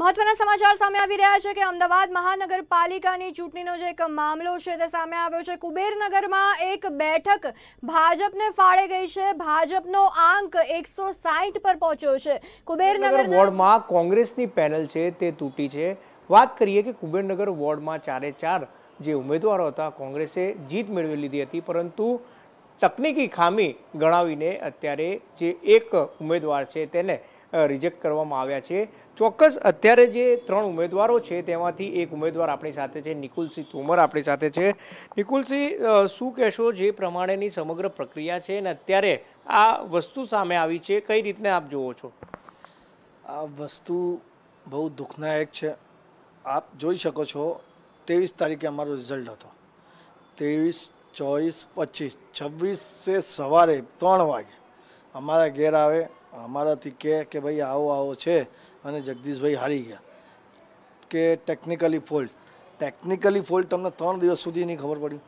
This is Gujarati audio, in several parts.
મહત્વના સમાચાર સામે આવી રહ્યા છે કે અમદાવાદ મહાનગરપાલિકાની ચૂંટણીનો જે એક મામલો છે તે સામે આવ્યો છે કુબેરનગરમાં એક બેઠક ભાજપને ફાળે ગઈ છે ભાજપનો આંક એકસો પર પહોંચ્યો છે કુબેરનગર વોર્ડમાં કોંગ્રેસની પેનલ છે તે તૂટી છે વાત કરીએ કે કુબેરનગર વોર્ડમાં ચારે ચાર જે ઉમેદવારો હતા કોંગ્રેસે જીત મેળવી લીધી હતી પરંતુ તકનીકી ખામી ગણાવીને અત્યારે જે એક ઉમેદવાર છે તેને રિજેક્ટ કરવામાં આવ્યા છે ચોક્કસ અત્યારે જે ત્રણ ઉમેદવારો છે તેમાંથી એક ઉમેદવાર આપણી સાથે છે નિકુલસિંહ તોમર આપણી સાથે છે નિકુલસિંહ શું કહેશો જે પ્રમાણેની સમગ્ર પ્રક્રિયા છે અને અત્યારે આ વસ્તુ સામે આવી છે કઈ રીતને આપ જુઓ છો આ વસ્તુ બહુ દુઃખદાયક છે આપ જોઈ શકો છો ત્રેવીસ તારીખે અમારો રિઝલ્ટ હતો ત્રેવીસ ચોવીસ પચીસ છવ્વીસે સવારે ત્રણ વાગે અમારા ઘેર આવે અમારાથી કહે કે ભાઈ આવો આવો છે અને જગદીશભાઈ હારી ગયા કે ટેકનિકલી ફોલ્ટ ટેકનિકલી ફોલ્ટ તમને ત્રણ દિવસ સુધી નહીં ખબર પડી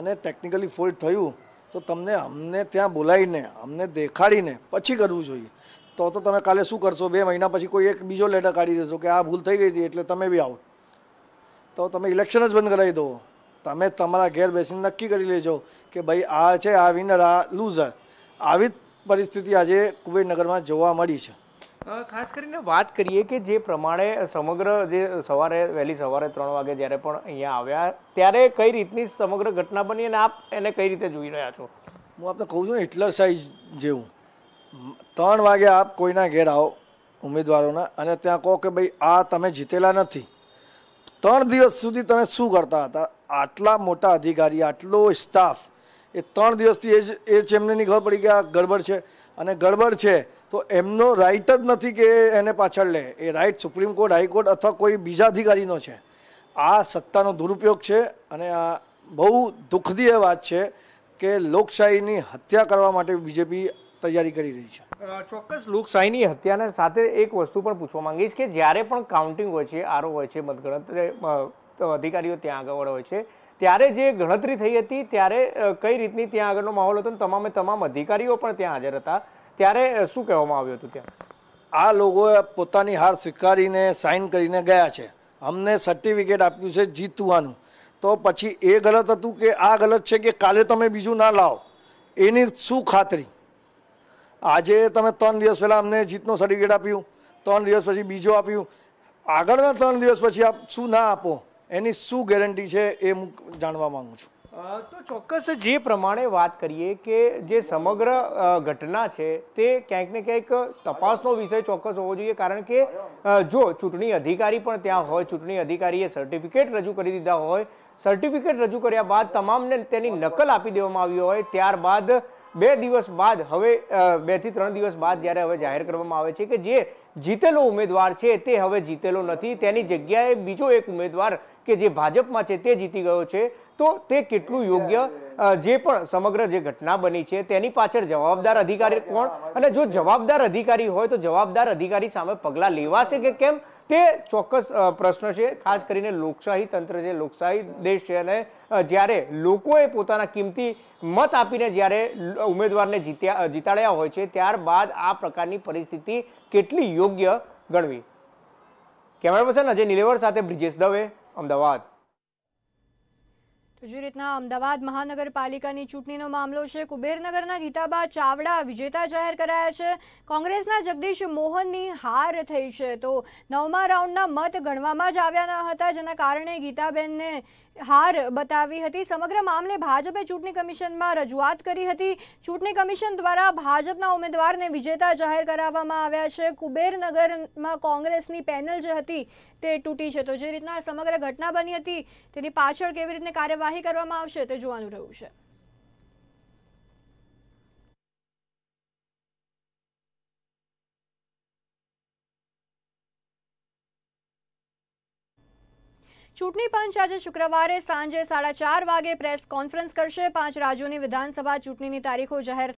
અને ટેકનિકલી ફોલ્ટ થયું તો તમને અમને ત્યાં બોલાવીને અમને દેખાડીને પછી કરવું જોઈએ તો તો તમે કાલે શું કરશો બે મહિના પછી કોઈ એક બીજો લેટર કાઢી દેશો કે આ ભૂલ થઈ ગઈ હતી એટલે તમે બી આવો તો તમે ઇલેક્શન જ બંધ કરાવી દો તમે તમારા ઘેર બેસીને નક્કી કરી લેજો કે ભાઈ આ છે આ વિનર આ લૂઝર આવી પરિસ્થિતિ આજે કુબેરનગરમાં જોવા મળી છે ખાસ કરીને વાત કરીએ કે જે પ્રમાણે સમગ્ર જે સવારે વહેલી સવારે ત્રણ વાગે જ્યારે પણ અહીંયા આવ્યા ત્યારે કઈ રીતની સમગ્ર ઘટના બની અને આપ એને કઈ રીતે જોઈ રહ્યા છો હું આપને કહું છું ને હિટલર સાઈઝ જેવું ત્રણ વાગે આપ કોઈના ઘેર આવો ઉમેદવારોના અને ત્યાં કહો કે ભાઈ આ તમે જીતેલા નથી ત્રણ દિવસ સુધી તમે શું કરતા હતા આટલા મોટા અધિકારી આટલો સ્ટાફ એ ત્રણ દિવસથી એ જ એ જ એમને ખબર પડી કે આ ગડબડ છે અને ગડબડ છે તો એમનો રાઇટ જ નથી કે એને પાછળ લે એ રાઇટ સુપ્રીમ કોર્ટ હાઈકોર્ટ અથવા કોઈ બીજા અધિકારીનો છે આ સત્તાનો દુરુપયોગ છે અને આ બહુ દુઃખદીય વાત છે કે લોકશાહીની હત્યા કરવા માટે બીજેપી તૈયારી કરી રહી છે ચોક્કસ લોકશાહીની હત્યાને સાથે એક વસ્તુ પણ પૂછવા માંગીશ કે જ્યારે પણ કાઉન્ટિંગ હોય છે આરો હોય છે મતગણતરી અધિકારીઓ ત્યાં આગળ હોય છે ત્યારે જે ગણતરી થઈ હતી ત્યારે કઈ રીતની ત્યાં આગળનો માહોલ હતો તમામે તમામ અધિકારીઓ પણ ત્યાં હાજર હતા ત્યારે શું કહેવામાં આવ્યું હતું ત્યાં આ લોકોએ પોતાની હાર સ્વીકારીને સાઇન કરીને ગયા છે અમને સર્ટિફિકેટ આપ્યું છે જીતવાનું તો પછી એ ગલત હતું કે આ ગલત છે કે કાલે તમે બીજું ના લાવો એની શું ખાતરી આજે તમે ત્રણ દિવસ પહેલાં અમને જીતનું સર્ટિફિકેટ આપ્યું ત્રણ દિવસ પછી બીજો આપ્યું આગળના ત્રણ દિવસ પછી આપ શું ના આપો એની શું ગેરંટી છે એ હું જાણવા માંગુ છું તો ચોક્કસ જે પ્રમાણે વાત કરીએ કે જે સમગ્ર ઘટના છે તે ક્યાંક ને ક્યાંક તપાસનો વિષય ચોક્કસ હોવો જોઈએ કારણ કે જો ચૂંટણી અધિકારી પણ ત્યાં હોય ચૂંટણી અધિકારીએ સર્ટિફિકેટ રજૂ કરી દીધા હોય સર્ટિફિકેટ રજૂ કર્યા બાદ તમામને તેની નકલ આપી દેવામાં આવી હોય ત્યારબાદ બે દિવસ બાદ હવે બે થી ત્રણ દિવસ બાદ જ્યારે હવે જાહેર કરવામાં આવે છે કે જે જીતેલો ઉમેદવાર છે તે હવે જીતેલો નથી તેની જગ્યાએ બીજો એક ઉમેદવાર કે જે ભાજપમાં છે તે જીતી ગયો છે તો તે કેટલું યોગ્ય જે પણ સમગ્ર જે ઘટના બની છે તેની પાછળ જવાબદાર અધિકારી કોણ અને જો જવાબદાર અધિકારી હોય તો જવાબદાર અધિકારી સામે પગલાં લેવાશે કે કેમ તે ચોક્કસ પ્રશ્ન છે ખાસ કરીને લોકશાહી તંત્ર છે લોકશાહી દેશ છે અને જ્યારે લોકોએ પોતાના કિંમતી મત આપીને જ્યારે ઉમેદવારને જીત્યા જીતાડ્યા હોય છે ત્યારબાદ આ પ્રકારની પરિસ્થિતિ કેટલી યોગ્ય ગણવી કેમેરા પર્સન અજય નિલેવર સાથે બ્રિજેશ દવે અમદાવાદ તો જે રીતના અમદાવાદ મહાનગરપાલિકાની ચૂંટણીનો મામલો છે કુબેરનગરના ગીતાબા ચાવડા વિજેતા જાહેર કરાયા છે કોંગ્રેસના જગદીશ મોહનની હાર થઈ છે તો નવમા રાઉન્ડના મત ગણવામાં જ આવ્યા ન હતા જેના કારણે ગીતાબેનને હાર બતાવી હતી સમગ્ર મામલે ભાજપે ચૂંટણી કમિશનમાં રજૂઆત કરી હતી ચૂંટણી કમિશન દ્વારા ભાજપના ઉમેદવારને વિજેતા જાહેર કરાવવામાં આવ્યા છે કુબેરનગરમાં કોંગ્રેસની પેનલ જે હતી તે તૂટી છે તો જે રીતના સમગ્ર ઘટના બની હતી તેની પાછળ કેવી રીતે કાર્યવાહી કાર્યવાહી કરવામાં આવશે તે જોવાનું રહ્યું છે ચૂંટણી પંચ આજે શુક્રવારે સાંજે સાડા ચાર વાગે પ્રેસ કોન્ફરન્સ કરશે પાંચ રાજ્યોની વિધાનસભા ચૂંટણીની તારીખો જાહેર